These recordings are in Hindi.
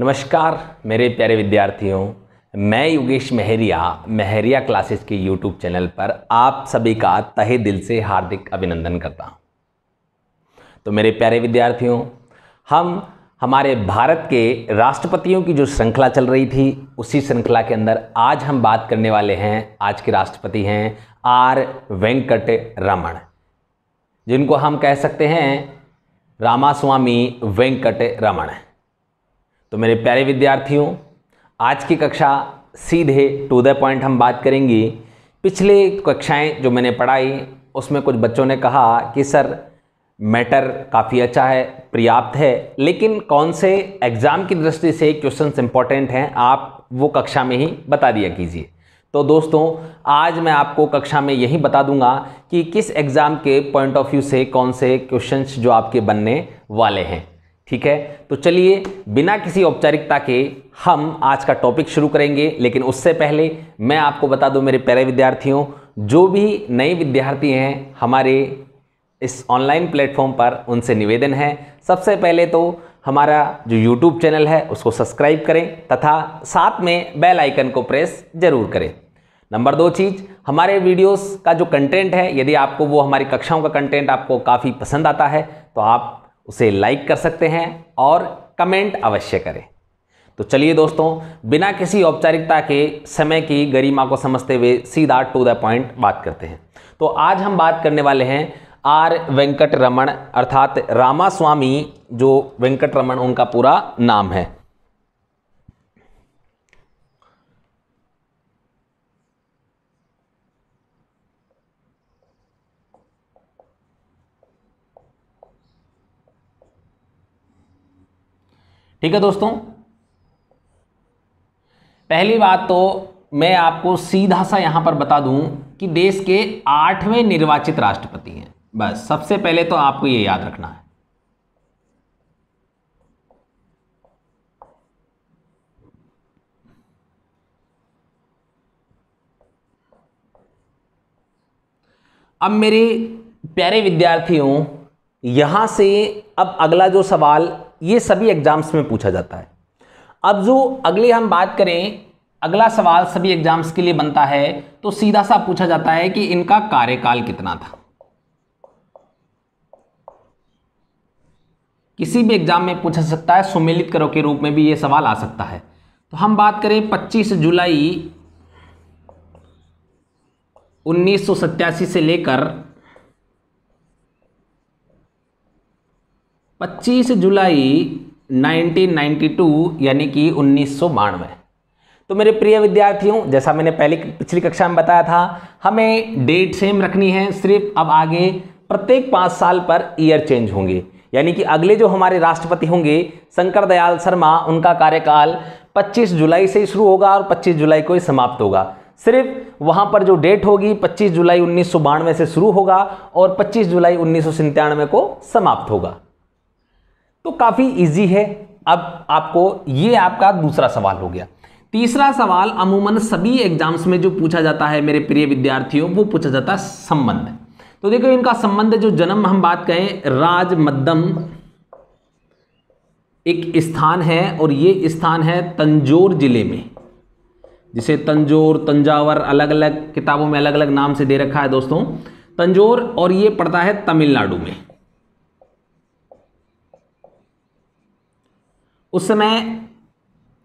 नमस्कार मेरे प्यारे विद्यार्थियों मैं योगेश मेहरिया मेहरिया क्लासेस के यूट्यूब चैनल पर आप सभी का तहे दिल से हार्दिक अभिनंदन करता हूँ तो मेरे प्यारे विद्यार्थियों हम हमारे भारत के राष्ट्रपतियों की जो श्रृंखला चल रही थी उसी श्रृंखला के अंदर आज हम बात करने वाले हैं आज के राष्ट्रपति हैं आर वेंकट रमण जिनको हम कह सकते हैं रामास्वामी वेंकट रमण तो मेरे प्यारे विद्यार्थियों आज की कक्षा सीधे टू द पॉइंट हम बात करेंगे पिछले कक्षाएं जो मैंने पढ़ाई उसमें कुछ बच्चों ने कहा कि सर मैटर काफ़ी अच्छा है पर्याप्त है लेकिन कौन से एग्ज़ाम की दृष्टि से क्वेश्चन इंपॉर्टेंट हैं आप वो कक्षा में ही बता दिया कीजिए तो दोस्तों आज मैं आपको कक्षा में यही बता दूंगा कि किस एग्ज़ाम के पॉइंट ऑफ व्यू से कौन से क्वेश्चंस जो आपके बनने वाले हैं ठीक है तो चलिए बिना किसी औपचारिकता के हम आज का टॉपिक शुरू करेंगे लेकिन उससे पहले मैं आपको बता दूं मेरे प्यारे विद्यार्थियों जो भी नए विद्यार्थी हैं हमारे इस ऑनलाइन प्लेटफॉर्म पर उनसे निवेदन है सबसे पहले तो हमारा जो यूट्यूब चैनल है उसको सब्सक्राइब करें तथा साथ में बेल आइकन को प्रेस जरूर करें नंबर दो चीज़ हमारे वीडियोज़ का जो कंटेंट है यदि आपको वो हमारी कक्षाओं का कंटेंट आपको काफ़ी पसंद आता है तो आप उसे लाइक कर सकते हैं और कमेंट अवश्य करें तो चलिए दोस्तों बिना किसी औपचारिकता के समय की गरिमा को समझते हुए सीधा टू द पॉइंट बात करते हैं तो आज हम बात करने वाले हैं आर वेंकट रमन अर्थात रामास्वामी जो वेंकट रमन उनका पूरा नाम है ठीक है दोस्तों पहली बात तो मैं आपको सीधा सा यहां पर बता दूं कि देश के आठवें निर्वाचित राष्ट्रपति हैं बस सबसे पहले तो आपको यह याद रखना है अब मेरे प्यारे विद्यार्थियों यहां से अब अगला जो सवाल ये सभी एग्जाम्स में पूछा जाता है अब जो अगले हम बात करें अगला सवाल सभी एग्जाम्स के लिए बनता है तो सीधा सा पूछा जाता है कि इनका कार्यकाल कितना था किसी भी एग्जाम में पूछा सकता है सुमेलित करो के रूप में भी ये सवाल आ सकता है तो हम बात करें 25 जुलाई उन्नीस से लेकर 25 जुलाई 1992 यानी कि उन्नीस तो मेरे प्रिय विद्यार्थियों जैसा मैंने पहले पिछली कक्षा में बताया था हमें डेट सेम रखनी है सिर्फ अब आगे प्रत्येक पाँच साल पर ईयर चेंज होंगे यानी कि अगले जो हमारे राष्ट्रपति होंगे शंकर दयाल शर्मा उनका कार्यकाल 25 जुलाई से शुरू होगा और 25 जुलाई को ही समाप्त होगा सिर्फ वहाँ पर जो डेट होगी 25 जुलाई उन्नीस से शुरू होगा और 25 जुलाई उन्नीस को समाप्त होगा तो काफ़ी इजी है अब आपको ये आपका दूसरा सवाल हो गया तीसरा सवाल अमूमन सभी एग्जाम्स में जो पूछा जाता है मेरे प्रिय विद्यार्थियों वो पूछा जाता है संबंध तो देखो इनका संबंध जो जन्म हम बात करें राज मद्दम एक स्थान है और ये स्थान है तंजोर जिले में जिसे तंजोर तंजावर अलग अलग किताबों में अलग अलग नाम से दे रखा है दोस्तों तंजोर और ये पड़ता है तमिलनाडु में उस समय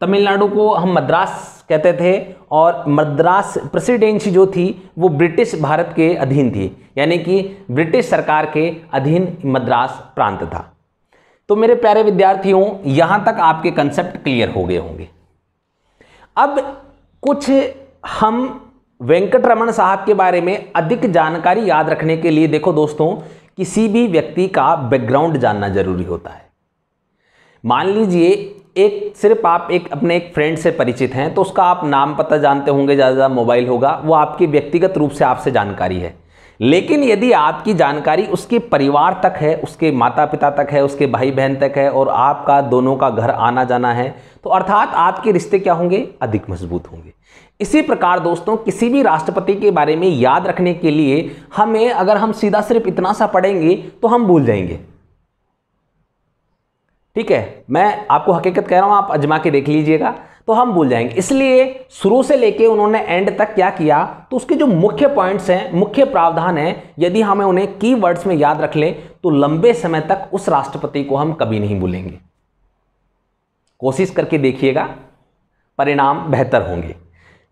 तमिलनाडु को हम मद्रास कहते थे और मद्रास प्रेसिडेंसी जो थी वो ब्रिटिश भारत के अधीन थी यानी कि ब्रिटिश सरकार के अधीन मद्रास प्रांत था तो मेरे प्यारे विद्यार्थियों यहाँ तक आपके कंसेप्ट क्लियर हो गए होंगे अब कुछ हम वेंकट रमन साहब के बारे में अधिक जानकारी याद रखने के लिए देखो दोस्तों किसी भी व्यक्ति का बैकग्राउंड जानना जरूरी होता है मान लीजिए एक सिर्फ आप एक अपने एक फ्रेंड से परिचित हैं तो उसका आप नाम पता जानते होंगे ज़्यादा मोबाइल होगा वो आपकी व्यक्तिगत रूप से आपसे जानकारी है लेकिन यदि आपकी जानकारी उसके परिवार तक है उसके माता पिता तक है उसके भाई बहन तक है और आपका दोनों का घर आना जाना है तो अर्थात आपके रिश्ते क्या होंगे अधिक मजबूत होंगे इसी प्रकार दोस्तों किसी भी राष्ट्रपति के बारे में याद रखने के लिए हमें अगर हम सीधा सिर्फ इतना सा पढ़ेंगे तो हम भूल जाएंगे ठीक है मैं आपको हकीकत कह रहा हूं आप अजमा के देख लीजिएगा तो हम भूल जाएंगे इसलिए शुरू से लेके उन्होंने एंड तक क्या किया तो उसके जो मुख्य पॉइंट्स हैं मुख्य प्रावधान हैं यदि हमें उन्हें की वर्ड्स में याद रख लें तो लंबे समय तक उस राष्ट्रपति को हम कभी नहीं भूलेंगे कोशिश करके देखिएगा परिणाम बेहतर होंगे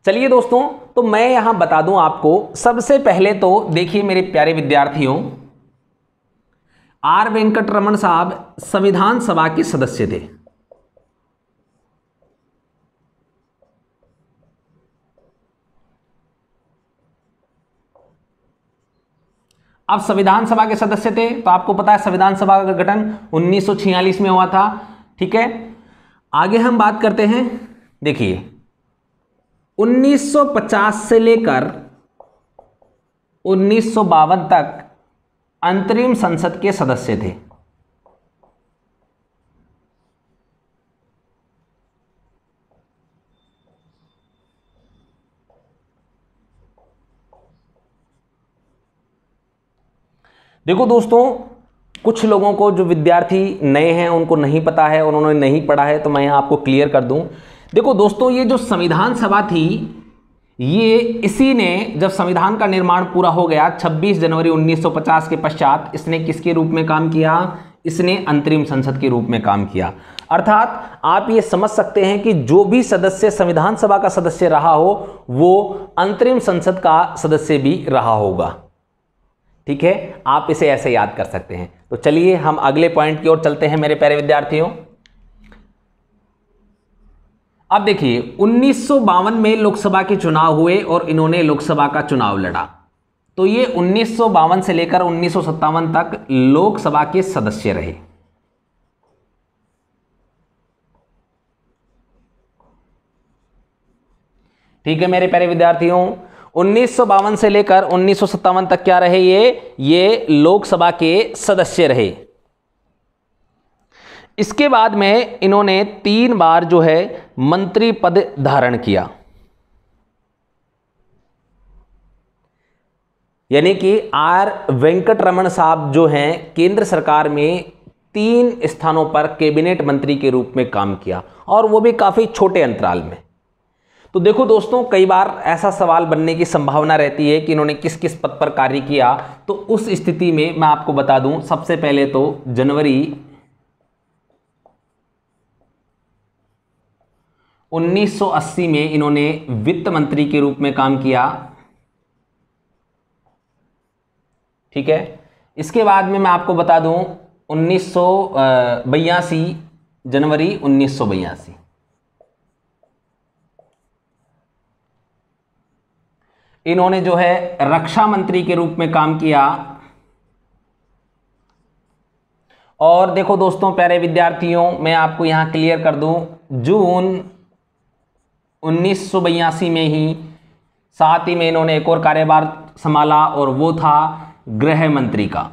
चलिए दोस्तों तो मैं यहाँ बता दूँ आपको सबसे पहले तो देखिए मेरे प्यारे विद्यार्थियों आर वेंकट रमन साहब संविधान सभा के सदस्य थे अब संविधान सभा के सदस्य थे तो आपको पता है संविधान सभा का गठन 1946 में हुआ था ठीक है आगे हम बात करते हैं देखिए 1950 से लेकर उन्नीस तक अंतरिम संसद के सदस्य थे देखो दोस्तों कुछ लोगों को जो विद्यार्थी नए हैं उनको नहीं पता है उन्होंने नहीं पढ़ा है तो मैं आपको क्लियर कर दूं देखो दोस्तों ये जो संविधान सभा थी ये इसी ने जब संविधान का निर्माण पूरा हो गया 26 जनवरी 1950 के पश्चात इसने किसके रूप में काम किया इसने अंतरिम संसद के रूप में काम किया अर्थात आप ये समझ सकते हैं कि जो भी सदस्य संविधान सभा का सदस्य रहा हो वो अंतरिम संसद का सदस्य भी रहा होगा ठीक है आप इसे ऐसे याद कर सकते हैं तो चलिए हम अगले पॉइंट की ओर चलते हैं मेरे प्यारे विद्यार्थियों अब देखिए उन्नीस में लोकसभा के चुनाव हुए और इन्होंने लोकसभा का चुनाव लड़ा तो ये उन्नीस से लेकर उन्नीस तक लोकसभा के सदस्य रहे ठीक है मेरे प्यारे विद्यार्थियों उन्नीस से लेकर उन्नीस तक क्या रहे ये ये लोकसभा के सदस्य रहे इसके बाद में इन्होंने तीन बार जो है मंत्री पद धारण किया यानी कि आर वेंकट रमन साहब जो हैं केंद्र सरकार में तीन स्थानों पर कैबिनेट मंत्री के रूप में काम किया और वो भी काफ़ी छोटे अंतराल में तो देखो दोस्तों कई बार ऐसा सवाल बनने की संभावना रहती है कि इन्होंने किस किस पद पर कार्य किया तो उस स्थिति में मैं आपको बता दूं सबसे पहले तो जनवरी 1980 में इन्होंने वित्त मंत्री के रूप में काम किया ठीक है इसके बाद में मैं आपको बता दूं उन्नीस जनवरी उन्नीस इन्होंने जो है रक्षा मंत्री के रूप में काम किया और देखो दोस्तों प्यारे विद्यार्थियों मैं आपको यहां क्लियर कर दूं जून उन्नीस में ही साथ ही में इन्होंने एक और कार्यभार संभाला और वो था गृह मंत्री का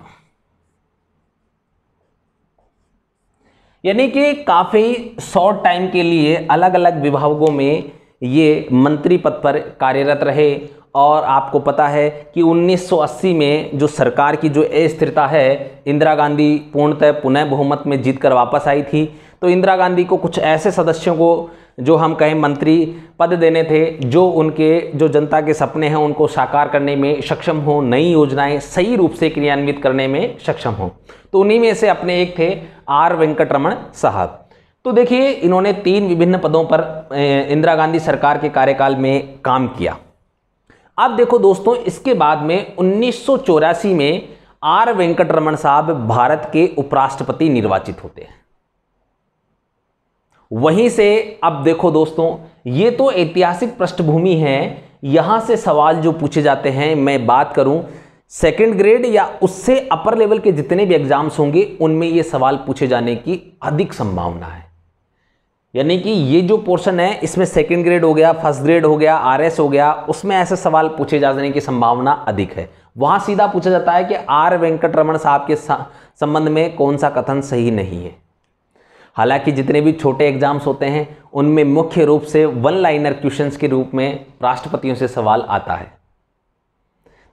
यानी कि काफ़ी शॉर्ट टाइम के लिए अलग अलग विभागों में ये मंत्री पद पर कार्यरत रहे और आपको पता है कि 1980 में जो सरकार की जो अस्थिरता है इंदिरा गांधी पूर्णतः पुनः बहुमत में जीत कर वापस आई थी तो इंदिरा गांधी को कुछ ऐसे सदस्यों को जो हम कहें मंत्री पद देने थे जो उनके जो जनता के सपने हैं उनको साकार करने में सक्षम हो नई योजनाएं सही रूप से क्रियान्वित करने में सक्षम हो तो उन्हीं में से अपने एक थे आर वेंकटरमण साहब तो देखिए इन्होंने तीन विभिन्न पदों पर इंदिरा गांधी सरकार के कार्यकाल में काम किया अब देखो दोस्तों इसके बाद में उन्नीस में आर वेंकटरमण साहब भारत के उपराष्ट्रपति निर्वाचित होते हैं वहीं से अब देखो दोस्तों ये तो ऐतिहासिक पृष्ठभूमि है यहाँ से सवाल जो पूछे जाते हैं मैं बात करूँ सेकेंड ग्रेड या उससे अपर लेवल के जितने भी एग्जाम्स होंगे उनमें ये सवाल पूछे जाने की अधिक संभावना है यानी कि ये जो पोर्शन है इसमें सेकेंड ग्रेड हो गया फर्स्ट ग्रेड हो गया आरएस हो गया उसमें ऐसे सवाल पूछे जाने की संभावना अधिक है वहाँ सीधा पूछा जाता है कि आर वेंकटरमण साहब के संबंध में कौन सा कथन सही नहीं है हालांकि जितने भी छोटे एग्जाम्स होते हैं उनमें मुख्य रूप से वन लाइनर क्वेश्चंस के रूप में राष्ट्रपतियों से सवाल आता है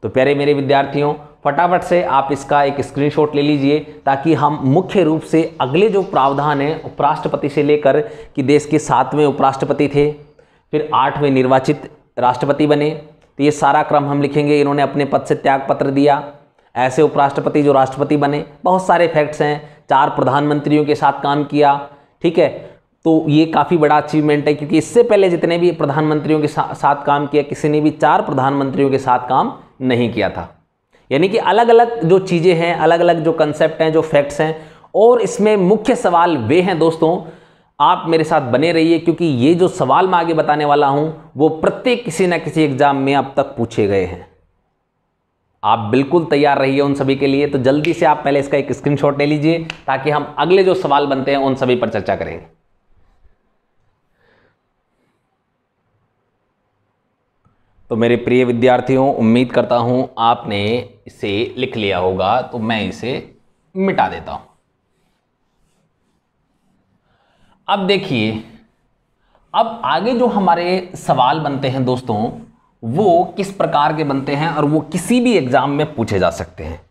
तो प्यारे मेरे विद्यार्थियों फटाफट से आप इसका एक स्क्रीनशॉट ले लीजिए ताकि हम मुख्य रूप से अगले जो प्रावधान हैं उपराष्ट्रपति से लेकर कि देश के सातवें उपराष्ट्रपति थे फिर आठवें निर्वाचित राष्ट्रपति बने तो ये सारा क्रम हम लिखेंगे इन्होंने अपने पद से त्याग पत्र दिया ऐसे उपराष्ट्रपति जो राष्ट्रपति बने बहुत सारे फैक्ट्स हैं चार प्रधानमंत्रियों के साथ काम किया ठीक है तो ये काफ़ी बड़ा अचीवमेंट है क्योंकि इससे पहले जितने भी प्रधानमंत्रियों के सा, साथ काम किया किसी ने भी चार प्रधानमंत्रियों के साथ काम नहीं किया था यानी कि अलग अलग जो चीज़ें हैं अलग अलग जो कंसेप्ट हैं जो फैक्ट्स हैं और इसमें मुख्य सवाल वे हैं दोस्तों आप मेरे साथ बने रहिए क्योंकि ये जो सवाल मैं आगे बताने वाला हूँ वो प्रत्येक किसी न किसी एग्ज़ाम में अब तक पूछे गए हैं आप बिल्कुल तैयार रहिए उन सभी के लिए तो जल्दी से आप पहले इसका एक स्क्रीनशॉट ले लीजिए ताकि हम अगले जो सवाल बनते हैं उन सभी पर चर्चा करें तो मेरे प्रिय विद्यार्थियों उम्मीद करता हूं आपने इसे लिख लिया होगा तो मैं इसे मिटा देता हूं अब देखिए अब आगे जो हमारे सवाल बनते हैं दोस्तों वो किस प्रकार के बनते हैं और वो किसी भी एग्ज़ाम में पूछे जा सकते हैं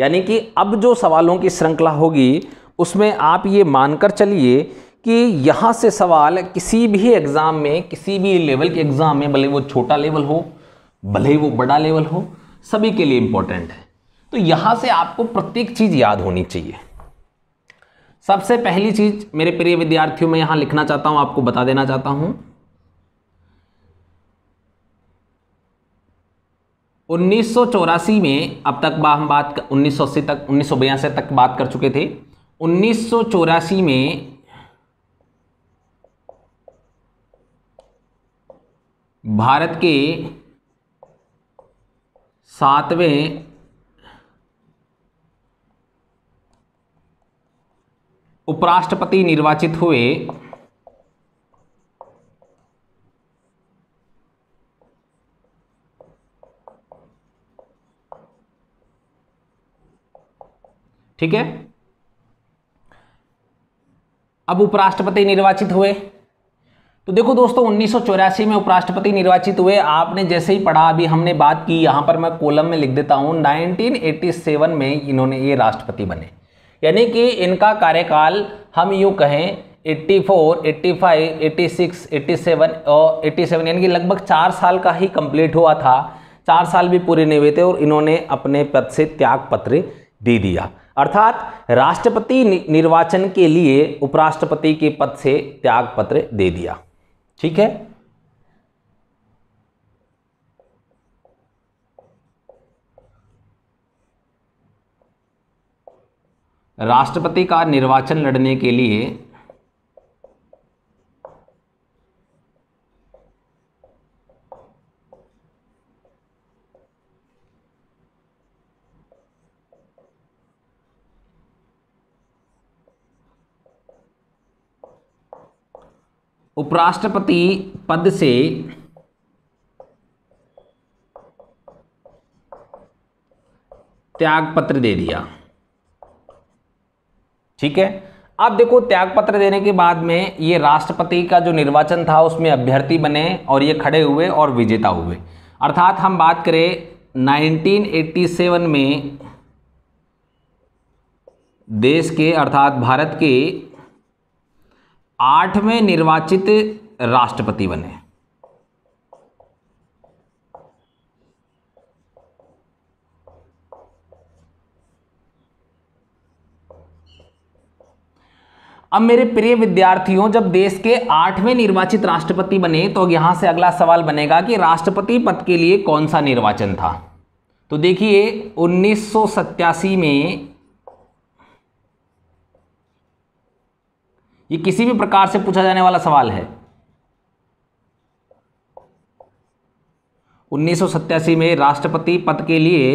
यानी कि अब जो सवालों की श्रृंखला होगी उसमें आप ये मानकर चलिए कि यहाँ से सवाल किसी भी एग्ज़ाम में किसी भी लेवल के एग्ज़ाम में भले वो छोटा लेवल हो भले वो बड़ा लेवल हो सभी के लिए इम्पोर्टेंट है तो यहाँ से आपको प्रत्येक चीज़ याद होनी चाहिए सबसे पहली चीज़ मेरे प्रिय विद्यार्थियों में यहाँ लिखना चाहता हूँ आपको बता देना चाहता हूँ उन्नीस में अब तक हम बात उन्नीस सौ अस्सी तक उन्नीस तक बात कर चुके थे उन्नीस में भारत के सातवें उपराष्ट्रपति निर्वाचित हुए ठीक है अब उपराष्ट्रपति निर्वाचित हुए तो देखो दोस्तों उन्नीस में उपराष्ट्रपति निर्वाचित हुए आपने जैसे ही पढ़ा अभी हमने बात की यहां पर मैं कोलम में लिख देता हूं 1987 में इन्होंने ये राष्ट्रपति बने यानी कि इनका कार्यकाल हम यूं कहें 84, 85, 86, 87 और 87 यानी कि लगभग चार साल का ही कंप्लीट हुआ था चार साल भी पूरे नहीं हुए थे और इन्होंने अपने पद से त्याग पत्र दे दिया अर्थात राष्ट्रपति निर्वाचन के लिए उपराष्ट्रपति के पद से त्याग पत्र दे दिया ठीक है राष्ट्रपति का निर्वाचन लड़ने के लिए उपराष्ट्रपति पद से त्यागपत्र दे दिया ठीक है अब देखो त्यागपत्र देने के बाद में ये राष्ट्रपति का जो निर्वाचन था उसमें अभ्यर्थी बने और ये खड़े हुए और विजेता हुए अर्थात हम बात करें 1987 में देश के अर्थात भारत के आठवें निर्वाचित राष्ट्रपति बने अब मेरे प्रिय विद्यार्थियों जब देश के आठवें निर्वाचित राष्ट्रपति बने तो यहां से अगला सवाल बनेगा कि राष्ट्रपति पद के लिए कौन सा निर्वाचन था तो देखिए उन्नीस में ये किसी भी प्रकार से पूछा जाने वाला सवाल है उन्नीस में राष्ट्रपति पद के लिए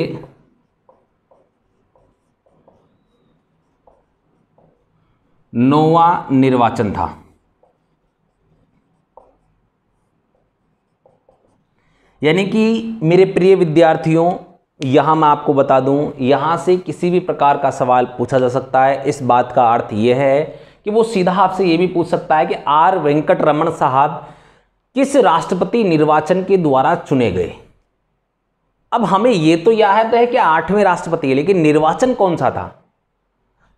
नोवा निर्वाचन था यानी कि मेरे प्रिय विद्यार्थियों यहां मैं आपको बता दूं यहां से किसी भी प्रकार का सवाल पूछा जा सकता है इस बात का अर्थ यह है कि वो सीधा आपसे ये भी पूछ सकता है कि आर वेंकट रमन साहब किस राष्ट्रपति निर्वाचन के द्वारा चुने गए अब हमें ये तो याद है कि आठवें राष्ट्रपति लेकिन निर्वाचन कौन सा था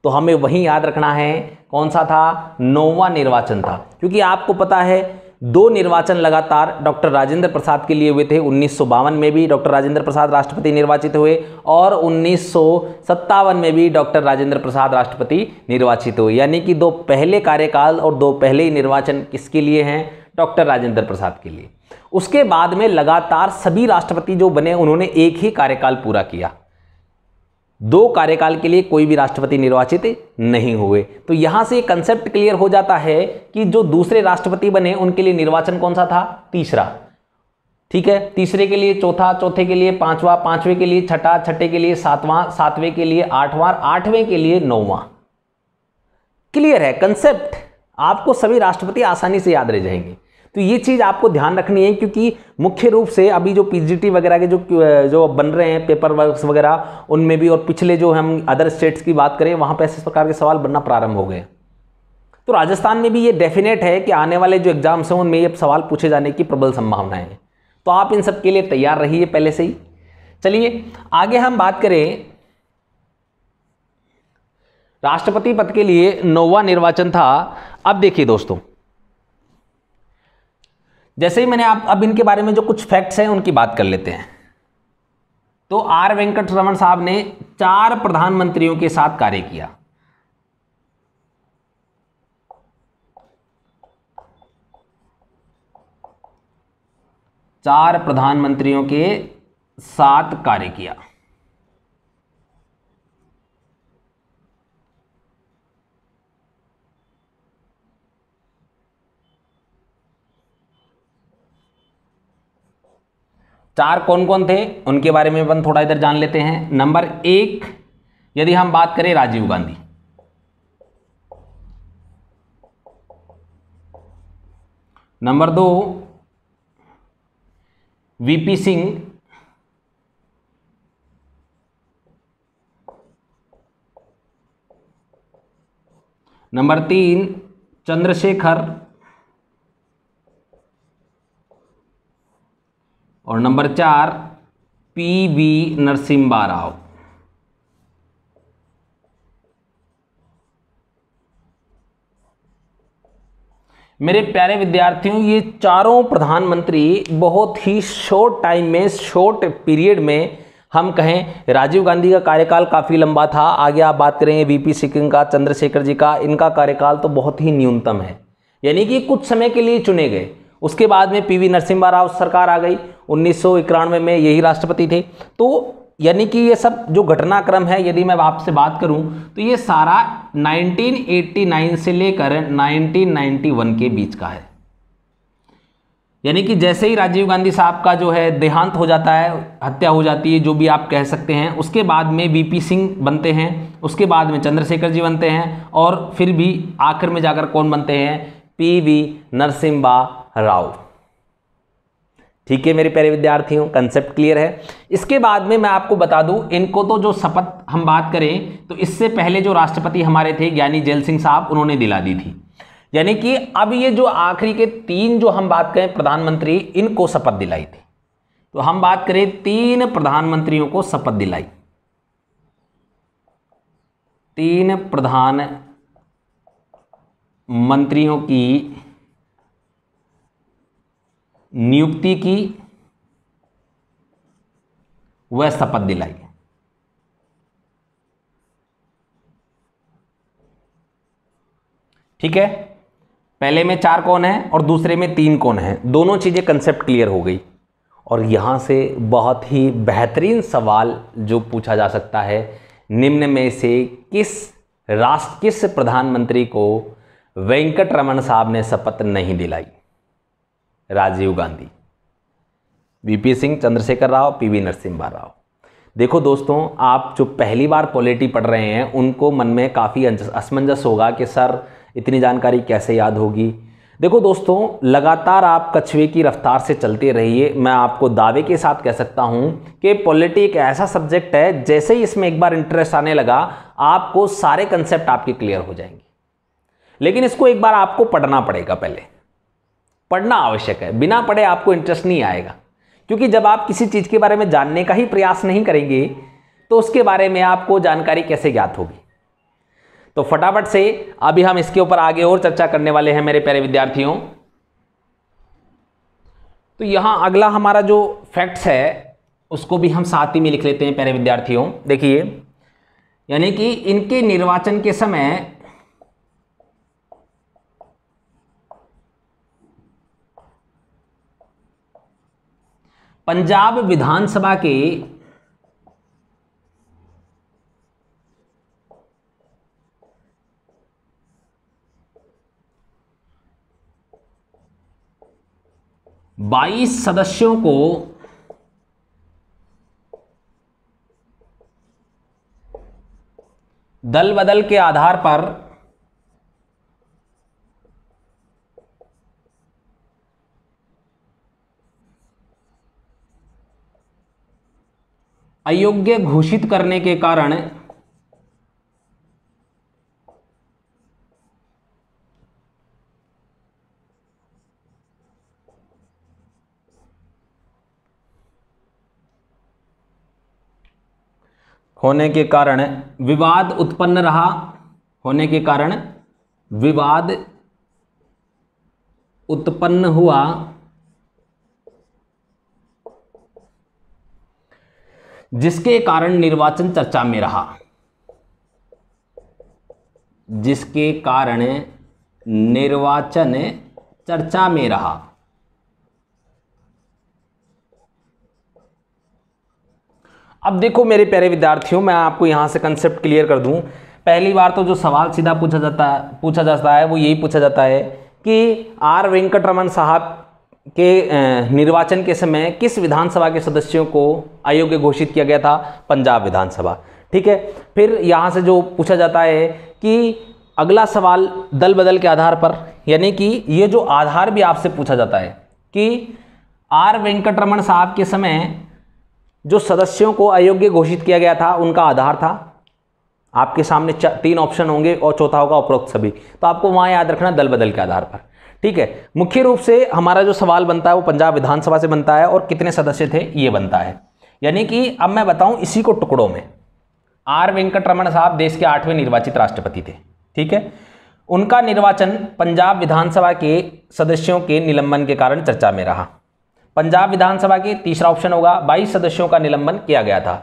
तो हमें वही याद रखना है कौन सा था नौवा निर्वाचन था क्योंकि आपको पता है दो निर्वाचन लगातार डॉक्टर राजेंद्र प्रसाद के लिए हुए थे उन्नीस में भी डॉक्टर राजेंद्र प्रसाद राष्ट्रपति निर्वाचित हुए और उन्नीस में भी डॉक्टर राजेंद्र प्रसाद राष्ट्रपति निर्वाचित हुए यानी कि दो पहले कार्यकाल और दो पहले ही निर्वाचन किसके लिए हैं डॉक्टर राजेंद्र प्रसाद के लिए उसके बाद में लगातार सभी राष्ट्रपति जो बने उन्होंने एक ही कार्यकाल पूरा किया दो कार्यकाल के लिए कोई भी राष्ट्रपति निर्वाचित नहीं हुए तो यहां से कंसेप्ट क्लियर हो जाता है कि जो दूसरे राष्ट्रपति बने उनके लिए निर्वाचन कौन सा था तीसरा ठीक है तीसरे के लिए चौथा चौथे के लिए पांचवा पांचवें के लिए छठा छठे के लिए सातवां सातवें के लिए आठवां आठवें के लिए नौवां क्लियर है कंसेप्ट आपको सभी राष्ट्रपति आसानी से याद रह जाएंगे तो ये चीज़ आपको ध्यान रखनी है क्योंकि मुख्य रूप से अभी जो पीजीटी वगैरह के जो जो बन रहे हैं पेपर वर्क्स वगैरह उनमें भी और पिछले जो हम अदर स्टेट्स की बात करें वहाँ पर ऐसे प्रकार के सवाल बनना प्रारंभ हो गए तो राजस्थान में भी ये डेफिनेट है कि आने वाले जो एग्ज़ाम्स हैं उनमें ये सवाल पूछे जाने की प्रबल संभावना है तो आप इन सब के लिए तैयार रहिए पहले से ही चलिए आगे हम बात करें राष्ट्रपति पद के लिए नोवा निर्वाचन था अब देखिए दोस्तों जैसे ही मैंने आप अब इनके बारे में जो कुछ फैक्ट्स हैं उनकी बात कर लेते हैं तो आर वेंकट रमन साहब ने चार प्रधानमंत्रियों के साथ कार्य किया चार प्रधानमंत्रियों के साथ कार्य किया चार कौन कौन थे उनके बारे में अपन थोड़ा इधर जान लेते हैं नंबर एक यदि हम बात करें राजीव गांधी नंबर दो वीपी सिंह नंबर तीन चंद्रशेखर और नंबर चार पी बी नरसिम्हा राव मेरे प्यारे विद्यार्थियों ये चारों प्रधानमंत्री बहुत ही शॉर्ट टाइम में शॉर्ट पीरियड में हम कहें राजीव गांधी का कार्यकाल काफ़ी लंबा था आगे आप बात करेंगे वीपी सिंह का चंद्रशेखर जी का इनका कार्यकाल तो बहुत ही न्यूनतम है यानी कि कुछ समय के लिए चुने गए उसके बाद में पीवी नरसिम्हा राव सरकार आ गई उन्नीस में, में यही राष्ट्रपति थे तो यानी कि ये सब जो घटनाक्रम है यदि मैं आपसे बात करूं तो ये सारा 1989 से लेकर 1991 के बीच का है यानी कि जैसे ही राजीव गांधी साहब का जो है देहांत हो जाता है हत्या हो जाती है जो भी आप कह सकते हैं उसके बाद में वीपी सिंह बनते हैं उसके बाद में चंद्रशेखर जी बनते हैं और फिर भी आखिर में जाकर कौन बनते हैं पी वी नरसिम्हा राव ठीक है मेरे प्यारे विद्यार्थियों कंसेप्ट क्लियर है इसके बाद में मैं आपको बता दूं इनको तो जो शपथ हम बात करें तो इससे पहले जो राष्ट्रपति हमारे थे ज्ञानी जेल सिंह साहब उन्होंने दिला दी थी यानी कि अब ये जो आखिरी के तीन जो हम बात करें प्रधानमंत्री इनको शपथ दिलाई थी तो हम बात करें तीन प्रधानमंत्रियों को शपथ दिलाई तीन प्रधान मंत्रियों की नियुक्ति की वह शपथ दिलाई ठीक है पहले में चार कौन है और दूसरे में तीन कौन है दोनों चीज़ें कंसेप्ट क्लियर हो गई और यहाँ से बहुत ही बेहतरीन सवाल जो पूछा जा सकता है निम्न में से किस राष्ट्र किस प्रधानमंत्री को वेंकट रमन साहब ने शपथ नहीं दिलाई राजीव गांधी वीपी सिंह चंद्रशेखर राव पीवी नरसिम्हा राव देखो दोस्तों आप जो पहली बार पॉलिटी पढ़ रहे हैं उनको मन में काफ़ी असमंजस होगा कि सर इतनी जानकारी कैसे याद होगी देखो दोस्तों लगातार आप कछुए की रफ्तार से चलते रहिए मैं आपको दावे के साथ कह सकता हूँ कि पॉलिटी एक ऐसा सब्जेक्ट है जैसे ही इसमें एक बार इंटरेस्ट आने लगा आपको सारे कंसेप्ट आपके क्लियर हो जाएंगे लेकिन इसको एक बार आपको पढ़ना पड़ेगा पहले पढ़ना आवश्यक है बिना पढ़े आपको इंटरेस्ट नहीं आएगा क्योंकि जब आप किसी चीज़ के बारे में जानने का ही प्रयास नहीं करेंगे तो उसके बारे में आपको जानकारी कैसे ज्ञात होगी तो फटाफट से अभी हम इसके ऊपर आगे और चर्चा करने वाले हैं मेरे प्यारे विद्यार्थियों तो यहाँ अगला हमारा जो फैक्ट्स है उसको भी हम साथ ही में लिख लेते हैं प्यारे विद्यार्थियों देखिए यानी कि इनके निर्वाचन के समय पंजाब विधानसभा के बाईस सदस्यों को दल बदल के आधार पर अयोग्य घोषित करने के कारण होने के कारण विवाद उत्पन्न रहा होने के कारण विवाद उत्पन्न हुआ जिसके कारण निर्वाचन चर्चा में रहा जिसके कारण निर्वाचन चर्चा में रहा अब देखो मेरे प्यारे विद्यार्थियों मैं आपको यहां से कंसेप्ट क्लियर कर दूं पहली बार तो जो सवाल सीधा पूछा जाता है पूछा जाता है वो यही पूछा जाता है कि आर वेंकटरमन साहब के निर्वाचन के समय किस विधानसभा के सदस्यों को अयोग्य घोषित किया गया था पंजाब विधानसभा ठीक है फिर यहाँ से जो पूछा जाता है कि अगला सवाल दल बदल के आधार पर यानी कि ये जो आधार भी आपसे पूछा जाता है कि आर वेंकटरमण साहब के समय जो सदस्यों को अयोग्य घोषित किया गया था उनका आधार था आपके सामने तीन ऑप्शन होंगे और चौथा होगा उपरोक्त सभी तो आपको वहाँ याद रखना दल बदल के आधार पर ठीक है मुख्य रूप से हमारा जो सवाल बनता है वो पंजाब विधानसभा से बनता है और कितने सदस्य थे ये बनता है यानी कि अब मैं बताऊं इसी को टुकड़ों में आर वेंकट रमन साहब देश के आठवें निर्वाचित राष्ट्रपति थे ठीक है उनका निर्वाचन पंजाब विधानसभा के सदस्यों के निलंबन के कारण चर्चा में रहा पंजाब विधानसभा के तीसरा ऑप्शन होगा बाईस सदस्यों का निलंबन किया गया था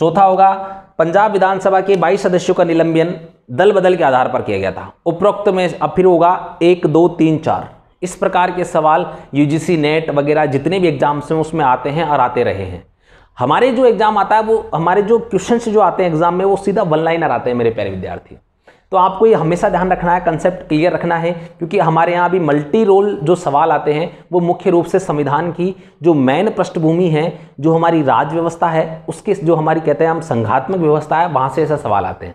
चौथा होगा पंजाब विधानसभा के 22 सदस्यों का निलंबन दल बदल के आधार पर किया गया था उपरोक्त में अब फिर होगा एक दो तीन चार इस प्रकार के सवाल यूजीसी नेट वगैरह जितने भी एग्जाम्स हैं उसमें आते हैं और आते रहे हैं हमारे जो एग्ज़ाम आता है वो हमारे जो क्वेश्चन जो आते हैं एग्जाम में वो सीधा वन लाइनर आते हैं मेरे प्यारे विद्यार्थी तो आपको ये हमेशा ध्यान रखना है कंसेप्ट क्लियर रखना है क्योंकि हमारे यहाँ भी मल्टी रोल जो सवाल आते हैं वो मुख्य रूप से संविधान की जो मैन पृष्ठभूमि है जो हमारी राज व्यवस्था है उसके जो हमारी कहते हैं हम संघात्मक व्यवस्था है वहाँ से ऐसा सवाल आते हैं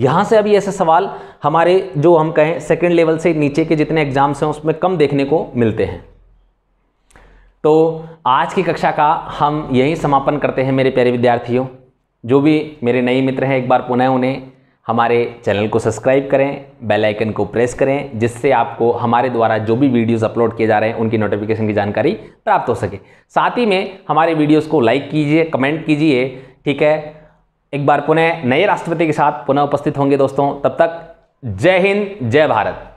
यहाँ से अभी ऐसे सवाल हमारे जो हम कहें सेकेंड लेवल से नीचे के जितने एग्जाम्स हैं उसमें कम देखने को मिलते हैं तो आज की कक्षा का हम यही समापन करते हैं मेरे प्यारे विद्यार्थियों जो भी मेरे नए मित्र हैं एक बार पुनः उन्हें हमारे चैनल को सब्सक्राइब करें बेल आइकन को प्रेस करें जिससे आपको हमारे द्वारा जो भी वीडियोस अपलोड किए जा रहे हैं उनकी नोटिफिकेशन की जानकारी प्राप्त हो सके साथ ही में हमारे वीडियोस को लाइक कीजिए कमेंट कीजिए ठीक है एक बार पुनः नए राष्ट्रपति के साथ पुनः उपस्थित होंगे दोस्तों तब तक जय हिंद जय भारत